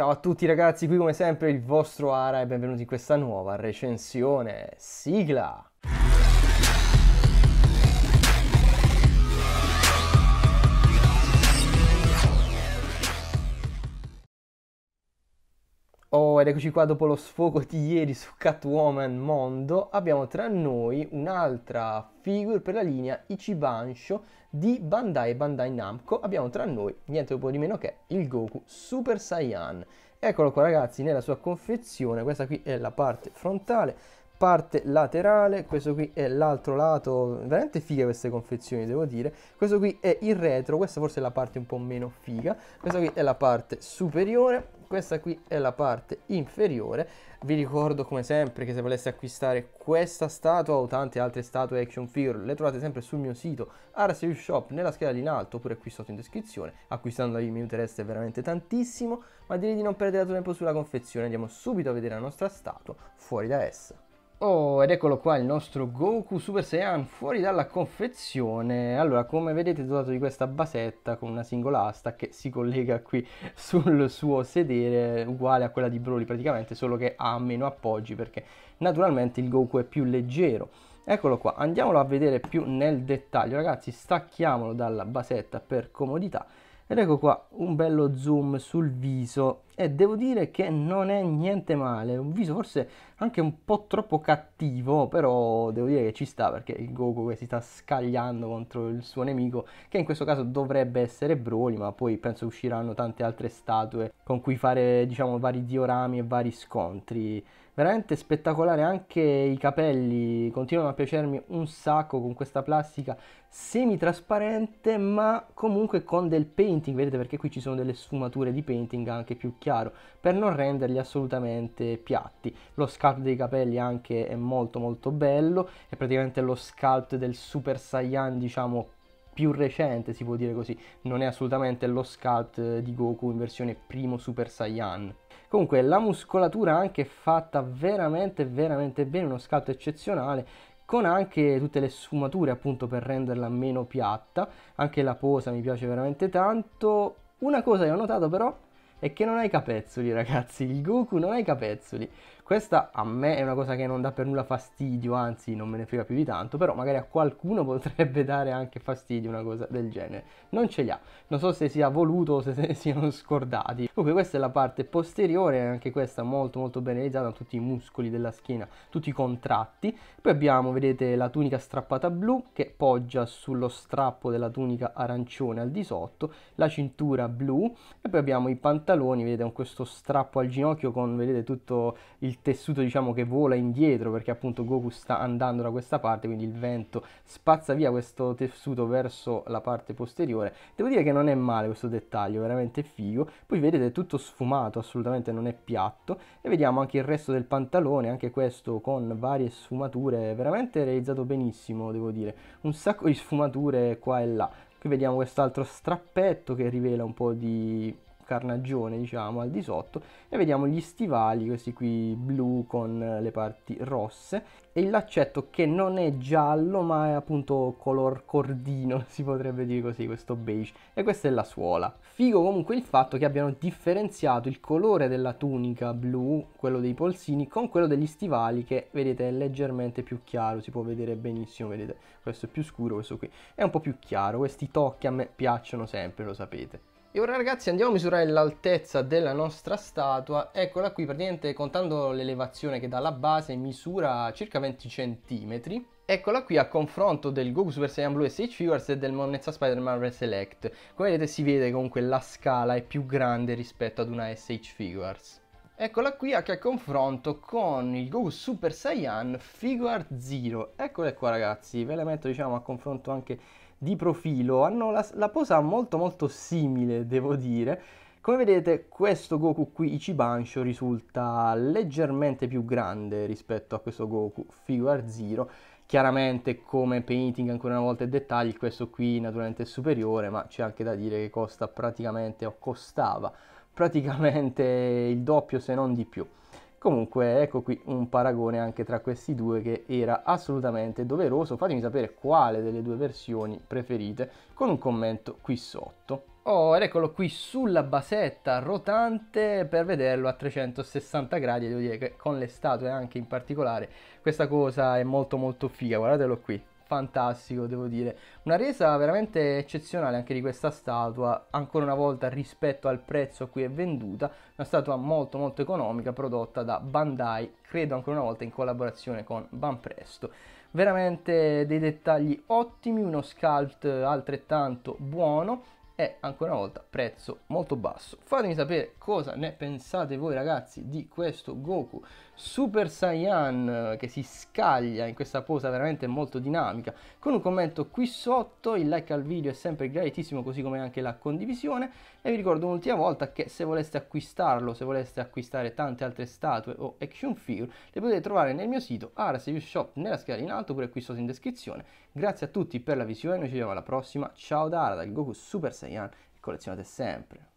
Ciao a tutti ragazzi, qui come sempre il vostro Ara e benvenuti in questa nuova recensione. Sigla! ed eccoci qua dopo lo sfogo di ieri su Catwoman Mondo, abbiamo tra noi un'altra figure per la linea Ichibansho di Bandai Bandai Namco, abbiamo tra noi niente po' di meno che il Goku Super Saiyan. Eccolo qua ragazzi nella sua confezione, questa qui è la parte frontale, parte laterale, questo qui è l'altro lato, veramente fighe queste confezioni devo dire, questo qui è il retro, questa forse è la parte un po' meno figa, questa qui è la parte superiore, questa qui è la parte inferiore vi ricordo come sempre che se voleste acquistare questa statua o tante altre statue action figure le trovate sempre sul mio sito RSU Shop nella scheda lì in alto oppure qui sotto in descrizione acquistandola mi interessa veramente tantissimo ma direi di non perdere tempo sulla confezione andiamo subito a vedere la nostra statua fuori da essa Oh, ed eccolo qua il nostro Goku Super Saiyan fuori dalla confezione. Allora, come vedete, è dotato di questa basetta con una singola asta che si collega qui sul suo sedere, uguale a quella di Broly praticamente, solo che ha meno appoggi perché naturalmente il Goku è più leggero. Eccolo qua, andiamolo a vedere più nel dettaglio, ragazzi, stacchiamolo dalla basetta per comodità ed ecco qua un bello zoom sul viso e devo dire che non è niente male, un viso forse anche un po' troppo cattivo, però devo dire che ci sta perché il Goku si sta scagliando contro il suo nemico, che in questo caso dovrebbe essere Broly, ma poi penso usciranno tante altre statue con cui fare diciamo vari diorami e vari scontri veramente spettacolare anche i capelli continuano a piacermi un sacco con questa plastica semi trasparente ma comunque con del painting vedete perché qui ci sono delle sfumature di painting anche più chiaro per non renderli assolutamente piatti lo sculpt dei capelli anche è molto molto bello è praticamente lo sculpt del super saiyan diciamo più recente, si può dire così, non è assolutamente lo scout eh, di Goku in versione primo Super Saiyan. Comunque la muscolatura anche fatta veramente veramente bene, uno scout eccezionale con anche tutte le sfumature appunto per renderla meno piatta, anche la posa mi piace veramente tanto. Una cosa che ho notato però è che non ha i capezzoli ragazzi, il Goku non ha i capezzoli, questa a me è una cosa che non dà per nulla fastidio, anzi non me ne frega più di tanto, però magari a qualcuno potrebbe dare anche fastidio una cosa del genere. Non ce li ha, non so se sia voluto o se, se siano scordati. Comunque questa è la parte posteriore, anche questa molto molto ben realizzata, con tutti i muscoli della schiena, tutti i contratti. Poi abbiamo, vedete, la tunica strappata blu che poggia sullo strappo della tunica arancione al di sotto, la cintura blu e poi abbiamo i pantaloni, vedete, con questo strappo al ginocchio con, vedete, tutto il tessuto diciamo che vola indietro perché appunto Goku sta andando da questa parte quindi il vento spazza via questo tessuto verso la parte posteriore devo dire che non è male questo dettaglio veramente figo poi vedete è tutto sfumato assolutamente non è piatto e vediamo anche il resto del pantalone anche questo con varie sfumature veramente realizzato benissimo devo dire un sacco di sfumature qua e là qui vediamo quest'altro strappetto che rivela un po' di carnagione diciamo al di sotto e vediamo gli stivali questi qui blu con eh, le parti rosse e il laccetto che non è giallo ma è appunto color cordino si potrebbe dire così questo beige e questa è la suola figo comunque il fatto che abbiano differenziato il colore della tunica blu quello dei polsini con quello degli stivali che vedete è leggermente più chiaro si può vedere benissimo vedete questo è più scuro questo qui è un po' più chiaro questi tocchi a me piacciono sempre lo sapete e ora ragazzi andiamo a misurare l'altezza della nostra statua, eccola qui praticamente contando l'elevazione che dalla base misura circa 20 cm Eccola qui a confronto del Goku Super Saiyan Blue SH Figures e del Monnezza Spider-Man Select. Come vedete si vede comunque la scala è più grande rispetto ad una SH Figures. Eccola qui anche a confronto con il Goku Super Saiyan Figure Zero. Eccola qua ragazzi, ve la metto diciamo a confronto anche di profilo hanno la, la posa molto molto simile, devo dire. Come vedete questo Goku qui, Ichibancho, risulta leggermente più grande rispetto a questo Goku Figure Zero. Chiaramente come painting ancora una volta e dettagli, questo qui naturalmente è superiore, ma c'è anche da dire che costa praticamente, o costava praticamente il doppio se non di più. Comunque ecco qui un paragone anche tra questi due che era assolutamente doveroso, fatemi sapere quale delle due versioni preferite con un commento qui sotto. Oh, ed eccolo qui sulla basetta rotante per vederlo a 360 gradi, devo dire che con le statue anche in particolare questa cosa è molto molto figa, guardatelo qui fantastico, devo dire. Una resa veramente eccezionale anche di questa statua, ancora una volta rispetto al prezzo a cui è venduta, una statua molto molto economica prodotta da Bandai, credo ancora una volta in collaborazione con Banpresto. Veramente dei dettagli ottimi, uno sculpt altrettanto buono e ancora una volta prezzo molto basso. Fatemi sapere cosa ne pensate voi ragazzi di questo Goku Super Saiyan eh, che si scaglia in questa posa veramente molto dinamica. Con un commento qui sotto, il like al video è sempre gratissimo così come anche la condivisione e vi ricordo un'ultima volta che se voleste acquistarlo, se voleste acquistare tante altre statue o action figure, le potete trovare nel mio sito Aras Review Shop nella scheda in alto oppure qui sotto in descrizione. Grazie a tutti per la visione, noi ci vediamo alla prossima. Ciao da Arada, il Goku Super Saiyan collezionate sempre.